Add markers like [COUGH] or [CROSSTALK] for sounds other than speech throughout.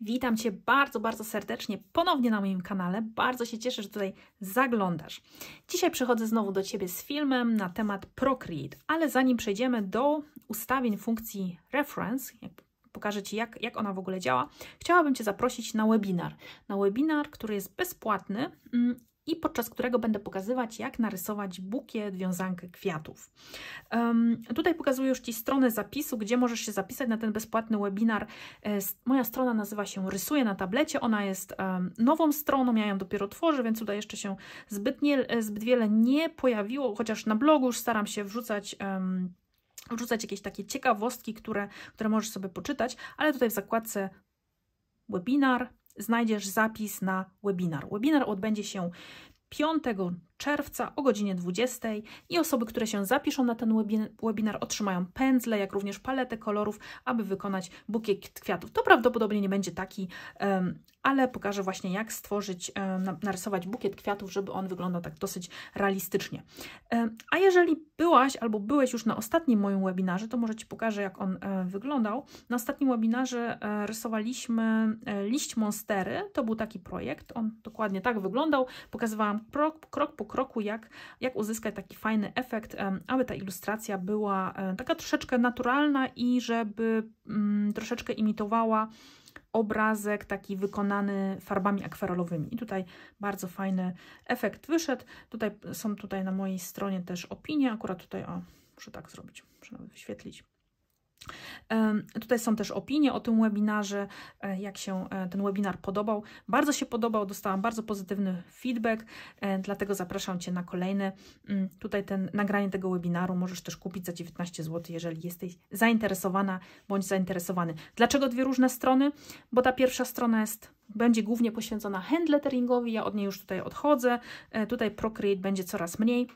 Witam Cię bardzo, bardzo serdecznie ponownie na moim kanale. Bardzo się cieszę, że tutaj zaglądasz. Dzisiaj przychodzę znowu do Ciebie z filmem na temat Procreate, ale zanim przejdziemy do ustawień funkcji Reference, pokażę Ci jak, jak ona w ogóle działa, chciałabym Cię zaprosić na webinar. Na webinar, który jest bezpłatny mm, i podczas którego będę pokazywać, jak narysować bukiet, wiązankę kwiatów. Um, tutaj pokazuję już Ci stronę zapisu, gdzie możesz się zapisać na ten bezpłatny webinar. E, moja strona nazywa się Rysuję na tablecie, ona jest um, nową stroną, ja ją dopiero tworzę, więc tutaj jeszcze się zbyt, nie, e, zbyt wiele nie pojawiło, chociaż na blogu już staram się wrzucać... Um, wrzucać jakieś takie ciekawostki, które, które możesz sobie poczytać, ale tutaj w zakładce webinar znajdziesz zapis na webinar. Webinar odbędzie się 5 czerwca o godzinie 20 i osoby, które się zapiszą na ten webinar otrzymają pędzle, jak również paletę kolorów, aby wykonać bukiet kwiatów. To prawdopodobnie nie będzie taki, ale pokażę właśnie jak stworzyć, narysować bukiet kwiatów, żeby on wyglądał tak dosyć realistycznie. A jeżeli byłaś albo byłeś już na ostatnim moim webinarze, to może Ci pokażę jak on e, wyglądał. Na ostatnim webinarze e, rysowaliśmy e, liść monstery, to był taki projekt, on dokładnie tak wyglądał, pokazywałam krok, krok po kroku, jak, jak uzyskać taki fajny efekt, aby ta ilustracja była e, taka troszeczkę naturalna i żeby mm, troszeczkę imitowała obrazek taki wykonany farbami akwarelowymi. I tutaj bardzo fajny efekt wyszedł. Tutaj są tutaj na mojej stronie też opinie, akurat tutaj o, muszę tak zrobić, muszę nawet wyświetlić. Tutaj są też opinie o tym webinarze, e, jak się e, ten webinar podobał. Bardzo się podobał, dostałam bardzo pozytywny feedback, e, dlatego zapraszam Cię na kolejne. Mm, tutaj ten, nagranie tego webinaru możesz też kupić za 19 zł, jeżeli jesteś zainteresowana bądź zainteresowany. Dlaczego dwie różne strony? Bo ta pierwsza strona jest będzie głównie poświęcona handletteringowi, ja od niej już tutaj odchodzę. Tutaj Procreate będzie coraz mniej,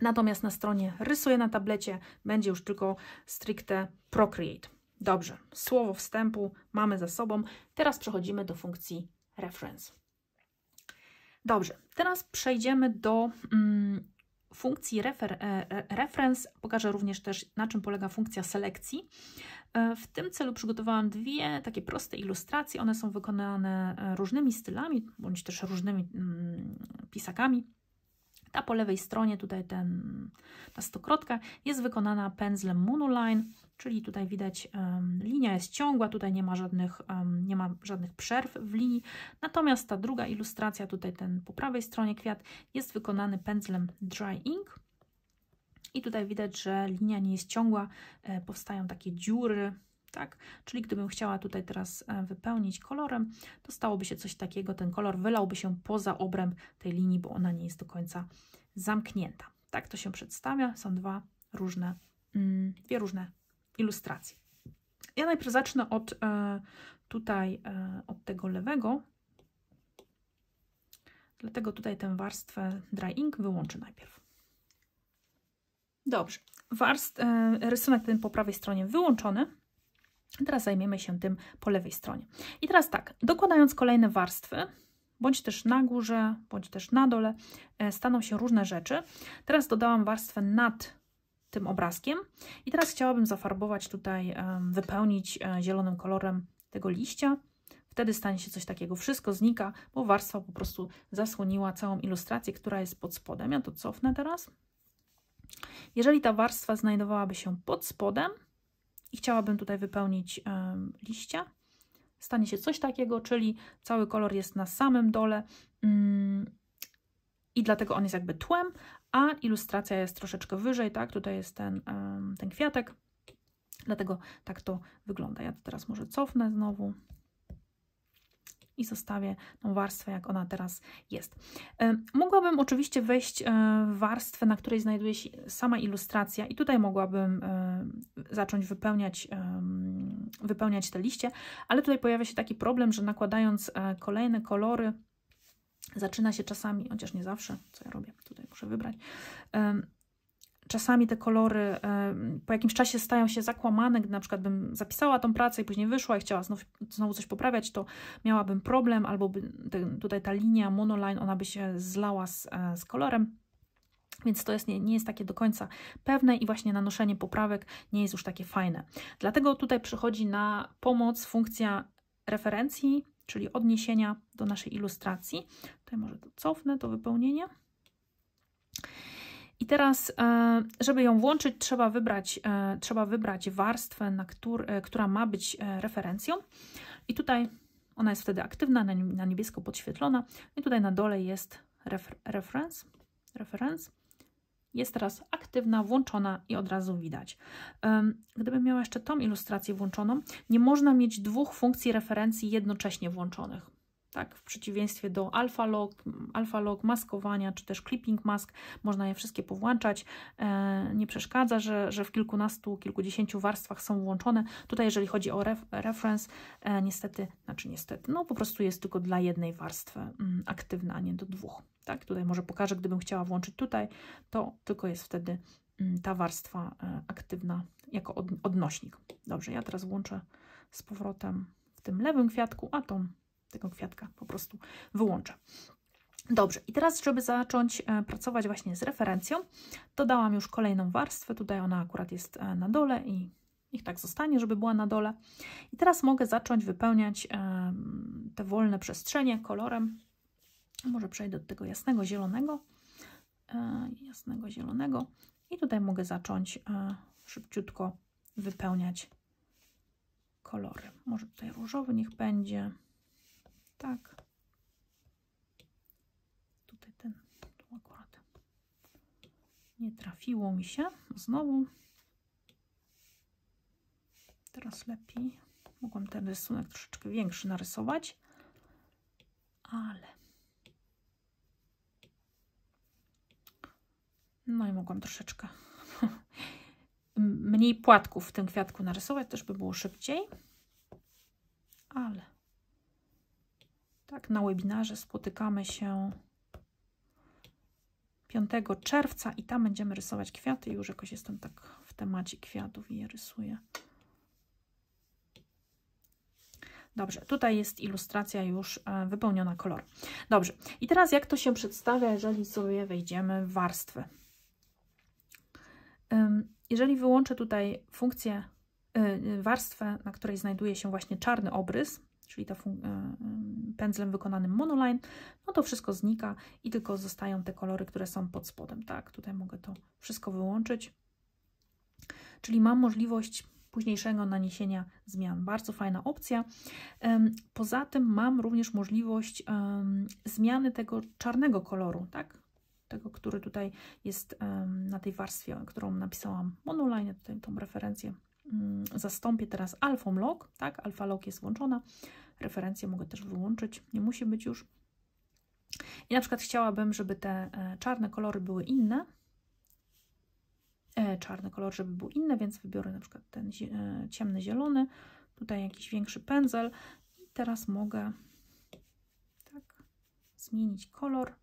Natomiast na stronie rysuję na tablecie będzie już tylko stricte Procreate. Dobrze, słowo wstępu mamy za sobą. Teraz przechodzimy do funkcji reference. Dobrze, teraz przejdziemy do mm, funkcji refer, e, e reference. Pokażę również też, na czym polega funkcja selekcji. E, w tym celu przygotowałam dwie takie proste ilustracje. One są wykonane e, różnymi stylami, bądź też różnymi mm, pisakami. Ta po lewej stronie, tutaj ten, ta stokrotka, jest wykonana pędzlem Monoline, czyli tutaj widać um, linia jest ciągła, tutaj nie ma, żadnych, um, nie ma żadnych przerw w linii. Natomiast ta druga ilustracja, tutaj ten po prawej stronie kwiat, jest wykonany pędzlem Dry Ink. I tutaj widać, że linia nie jest ciągła, e, powstają takie dziury, tak? Czyli gdybym chciała tutaj teraz e, wypełnić kolorem, to stałoby się coś takiego, ten kolor wylałby się poza obręb tej linii, bo ona nie jest do końca zamknięta. Tak to się przedstawia, są dwa różne, mm, dwie różne ilustracje. Ja najpierw zacznę od e, tutaj, e, od tego lewego, dlatego tutaj tę warstwę dry ink wyłączę najpierw. Dobrze, warstw, rysunek ten po prawej stronie wyłączony. Teraz zajmiemy się tym po lewej stronie. I teraz tak, dokładając kolejne warstwy, bądź też na górze, bądź też na dole, e, staną się różne rzeczy. Teraz dodałam warstwę nad tym obrazkiem i teraz chciałabym zafarbować tutaj, e, wypełnić e, zielonym kolorem tego liścia. Wtedy stanie się coś takiego. Wszystko znika, bo warstwa po prostu zasłoniła całą ilustrację, która jest pod spodem. Ja to cofnę teraz. Jeżeli ta warstwa znajdowałaby się pod spodem, i chciałabym tutaj wypełnić liścia. Stanie się coś takiego, czyli cały kolor jest na samym dole mm, i dlatego on jest jakby tłem, a ilustracja jest troszeczkę wyżej, tak? Tutaj jest ten, ten kwiatek, dlatego tak to wygląda. Ja to teraz może cofnę znowu i zostawię tą warstwę, jak ona teraz jest. E, mogłabym oczywiście wejść e, w warstwę, na której znajduje się sama ilustracja i tutaj mogłabym e, zacząć wypełniać, wypełniać te liście, ale tutaj pojawia się taki problem, że nakładając kolejne kolory, zaczyna się czasami, chociaż nie zawsze, co ja robię, tutaj muszę wybrać, czasami te kolory po jakimś czasie stają się zakłamane, gdy na przykład bym zapisała tą pracę i później wyszła i chciała znów, znowu coś poprawiać, to miałabym problem, albo by te, tutaj ta linia monoline, ona by się zlała z, e, z kolorem. Więc to jest, nie, nie jest takie do końca pewne i właśnie nanoszenie poprawek nie jest już takie fajne. Dlatego tutaj przychodzi na pomoc funkcja referencji, czyli odniesienia do naszej ilustracji. Tutaj może to cofnę to wypełnienie. I teraz, e, żeby ją włączyć, trzeba wybrać, e, trzeba wybrać warstwę, na któr, e, która ma być referencją. I tutaj ona jest wtedy aktywna, na niebiesko podświetlona. I tutaj na dole jest refer reference, reference. Jest teraz aktywna, włączona i od razu widać. Gdybym miała jeszcze tą ilustrację włączoną, nie można mieć dwóch funkcji referencji jednocześnie włączonych tak? W przeciwieństwie do alfa lock, alfa lock, maskowania czy też clipping mask, można je wszystkie powłączać. E, nie przeszkadza, że, że w kilkunastu, kilkudziesięciu warstwach są włączone. Tutaj, jeżeli chodzi o ref, reference, e, niestety, znaczy niestety, no po prostu jest tylko dla jednej warstwy m, mm, aktywna, a nie do dwóch. Tak, tutaj może pokażę, gdybym chciała włączyć tutaj, to tylko jest wtedy m, mm, ta warstwa e, aktywna jako od, odnośnik. Dobrze, ja teraz włączę z powrotem w tym lewym kwiatku, a tą tego kwiatka po prostu wyłączę. Dobrze, i teraz, żeby zacząć e, pracować właśnie z referencją, dodałam już kolejną warstwę. Tutaj ona akurat jest e, na dole i niech tak zostanie, żeby była na dole. I teraz mogę zacząć wypełniać e, te wolne przestrzenie kolorem. Może przejdę do tego jasnego zielonego. Jasnego zielonego. I tutaj mogę zacząć szybciutko wypełniać kolory. Może tutaj różowy niech będzie tak. Tutaj ten, tu akurat nie trafiło mi się znowu. Teraz lepiej. Mogłam ten rysunek troszeczkę większy narysować, ale no i mogłam troszeczkę [LAUGHS] mniej płatków w tym kwiatku narysować, też by było szybciej. tak? Na webinarze spotykamy się 5 czerwca i tam będziemy rysować kwiaty. Już jakoś jestem tak w temacie kwiatów i je rysuję. Dobrze, tutaj jest ilustracja już e, wypełniona kolor. Dobrze, i teraz jak to się przedstawia, jeżeli sobie wejdziemy w warstwy. Jeżeli wyłączę tutaj funkcję, y, y, warstwę, na której znajduje się właśnie czarny obrys, czyli ta e, pędzlem wykonanym monoline, no to wszystko znika i tylko zostają te kolory, które są pod spodem. Tak, tutaj mogę to wszystko wyłączyć. Czyli mam możliwość późniejszego naniesienia zmian. Bardzo fajna opcja. Poza tym mam również możliwość zmiany tego czarnego koloru, tak? Tego, który tutaj jest na tej warstwie, którą napisałam monoline, tutaj tą referencję mm, zastąpię teraz alfą log, tak? Alfa log jest włączona. Referencje mogę też wyłączyć, nie musi być już. I na przykład chciałabym, żeby te e, czarne kolory były inne. E, czarny kolor, żeby był inny, więc wybiorę na przykład ten e, ciemny zielony. Tutaj jakiś większy pędzel. I teraz mogę tak zmienić kolor.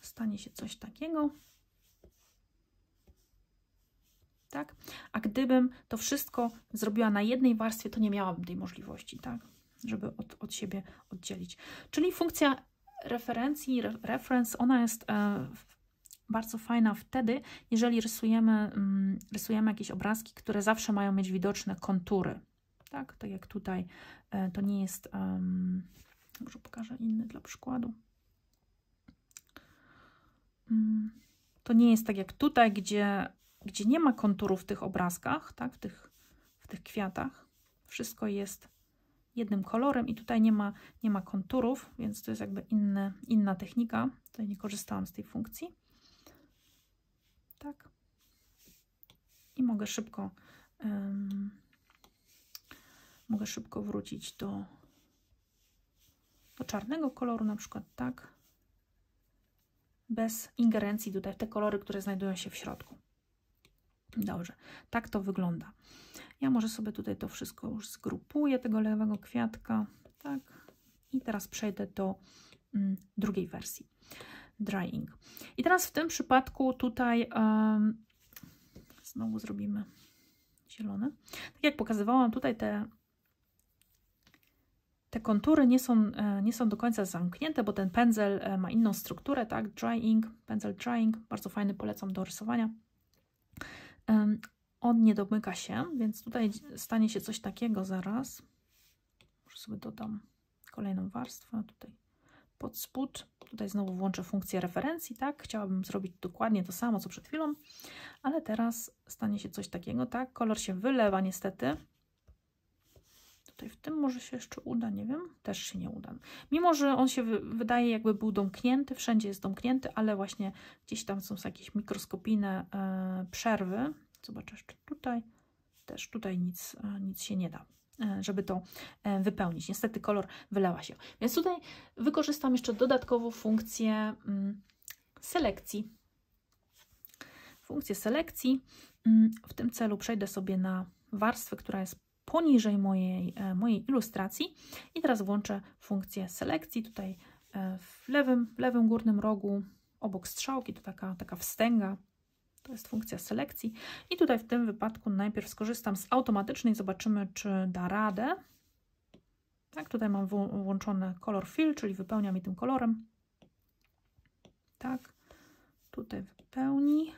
Stanie się coś takiego tak? A gdybym to wszystko zrobiła na jednej warstwie, to nie miałabym tej możliwości, tak? Żeby od, od siebie oddzielić. Czyli funkcja referencji, re, reference, ona jest e, bardzo fajna wtedy, jeżeli rysujemy, mm, rysujemy jakieś obrazki, które zawsze mają mieć widoczne kontury, tak? Tak jak tutaj, e, to nie jest... Um, może pokażę inny dla przykładu. Mm, to nie jest tak jak tutaj, gdzie gdzie nie ma konturów w tych obrazkach, tak, w tych, w tych kwiatach, wszystko jest jednym kolorem i tutaj nie ma, nie ma konturów, więc to jest jakby inne, inna technika. Tutaj nie korzystałam z tej funkcji. Tak. I mogę szybko um, mogę szybko wrócić do, do czarnego koloru na przykład, tak. Bez ingerencji tutaj w te kolory, które znajdują się w środku. Dobrze, tak to wygląda. Ja może sobie tutaj to wszystko już zgrupuję, tego lewego kwiatka, tak. I teraz przejdę do mm, drugiej wersji, drying. I teraz w tym przypadku tutaj um, znowu zrobimy zielone. Tak jak pokazywałam, tutaj te, te kontury nie są, e, nie są do końca zamknięte, bo ten pędzel e, ma inną strukturę, tak? Drying, pędzel drying, bardzo fajny, polecam do rysowania. On nie domyka się, więc tutaj stanie się coś takiego zaraz. Może sobie dodam kolejną warstwę tutaj pod spód. Tutaj znowu włączę funkcję referencji, tak? Chciałabym zrobić dokładnie to samo, co przed chwilą, ale teraz stanie się coś takiego, tak? Kolor się wylewa niestety, tutaj w tym może się jeszcze uda, nie wiem, też się nie uda. Mimo, że on się wydaje jakby był domknięty, wszędzie jest domknięty, ale właśnie gdzieś tam są jakieś mikroskopijne e, przerwy. Zobaczę, jeszcze tutaj, też tutaj nic, e, nic się nie da e, żeby to e, wypełnić. Niestety kolor wylała się. Więc tutaj wykorzystam jeszcze dodatkowo funkcję mm, selekcji. Funkcję selekcji. Mm, w tym celu przejdę sobie na warstwę, która jest poniżej mojej, e, mojej ilustracji. I teraz włączę funkcję selekcji. Tutaj e, w lewym, w lewym górnym rogu obok strzałki, to taka, taka wstęga, to jest funkcja selekcji. I tutaj w tym wypadku najpierw skorzystam z automatycznej, zobaczymy czy da radę. Tak, tutaj mam włączony kolor fill, czyli wypełnia mi tym kolorem. Tak, tutaj wypełni.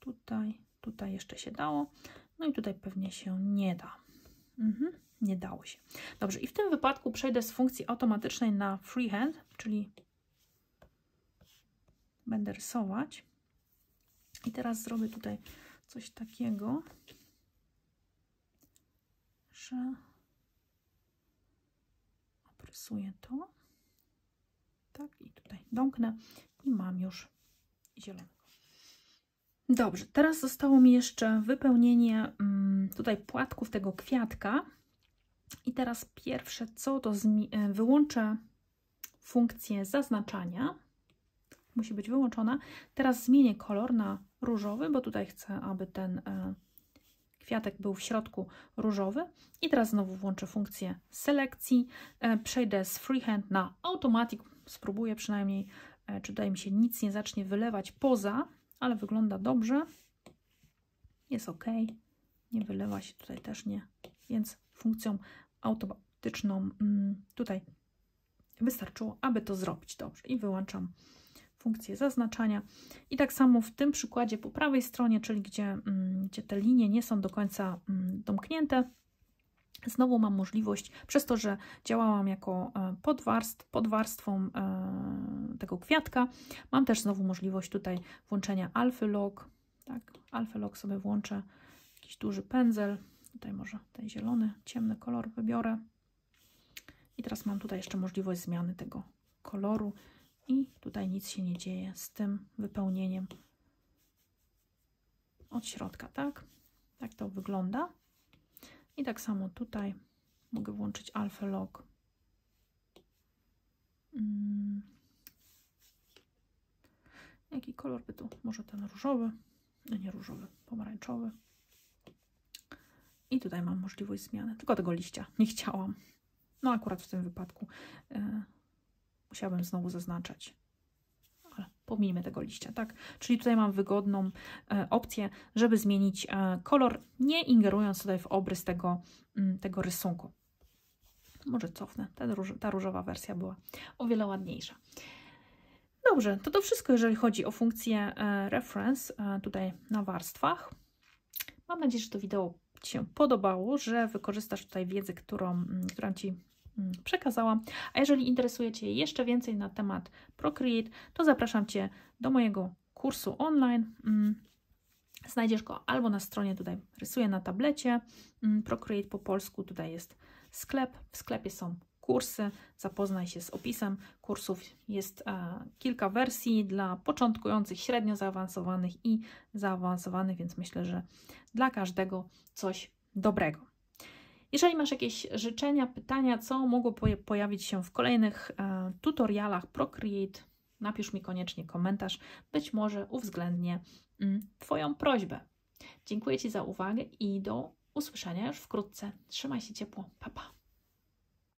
Tutaj, tutaj jeszcze się dało. No i tutaj pewnie się nie da. Mhm, nie dało się. Dobrze, i w tym wypadku przejdę z funkcji automatycznej na freehand, czyli będę rysować. I teraz zrobię tutaj coś takiego, że obrysuję to. Tak, i tutaj domknę i mam już zielony. Dobrze, teraz zostało mi jeszcze wypełnienie mm, tutaj płatków tego kwiatka. I teraz pierwsze co, to e, wyłączę funkcję zaznaczania. Musi być wyłączona. Teraz zmienię kolor na różowy, bo tutaj chcę, aby ten e, kwiatek był w środku różowy. I teraz znowu włączę funkcję selekcji. E, przejdę z freehand na automatic. Spróbuję przynajmniej, czy tutaj mi się nic nie zacznie wylewać poza ale wygląda dobrze. Jest ok. Nie wylewa się tutaj też nie. Więc funkcją automatyczną mm, tutaj wystarczyło, aby to zrobić dobrze. I wyłączam funkcję zaznaczania. I tak samo w tym przykładzie po prawej stronie, czyli gdzie, mm, gdzie te linie nie są do końca mm, domknięte, Znowu mam możliwość, przez to, że działałam jako e, podwarst podwarstwą e, tego kwiatka, mam też znowu możliwość tutaj włączenia alfy log. Tak, alfy log sobie włączę, jakiś duży pędzel, tutaj może ten zielony, ciemny kolor wybiorę. I teraz mam tutaj jeszcze możliwość zmiany tego koloru i tutaj nic się nie dzieje z tym wypełnieniem od środka, tak? Tak to wygląda. I tak samo tutaj mogę włączyć alfa mm. Jaki kolor by tu? Może ten różowy? No nie różowy, pomarańczowy. I tutaj mam możliwość zmiany. Tylko tego liścia nie chciałam. No akurat w tym wypadku y, musiałabym znowu zaznaczać pomijmy tego liścia, tak? Czyli tutaj mam wygodną e, opcję, żeby zmienić e, kolor, nie ingerując tutaj w obrys tego, m, mm, tego rysunku. Może cofnę, róż, ta różowa wersja była o wiele ładniejsza. Dobrze, to to wszystko, jeżeli chodzi o funkcję e, reference e, tutaj na warstwach. Mam nadzieję, że to wideo Ci się podobało, że wykorzystasz tutaj wiedzę, którą, mm, którą Ci Mm, przekazałam. A jeżeli interesuje Cię jeszcze więcej na temat Procreate, to zapraszam Cię do mojego kursu online. Mm, znajdziesz go albo na stronie, tutaj rysuję na tablecie, mm, Procreate po polsku, tutaj jest sklep, w sklepie są kursy, zapoznaj się z opisem kursów. Jest e, kilka wersji dla początkujących, średnio zaawansowanych i zaawansowanych, więc myślę, że dla każdego coś dobrego. Jeżeli masz jakieś życzenia, pytania, co mogło pojawić się w kolejnych e, tutorialach Procreate, napisz mi koniecznie komentarz, być może uwzględnię mm, Twoją prośbę. Dziękuję Ci za uwagę i do usłyszenia już wkrótce. Trzymaj się ciepło. Pa, pa.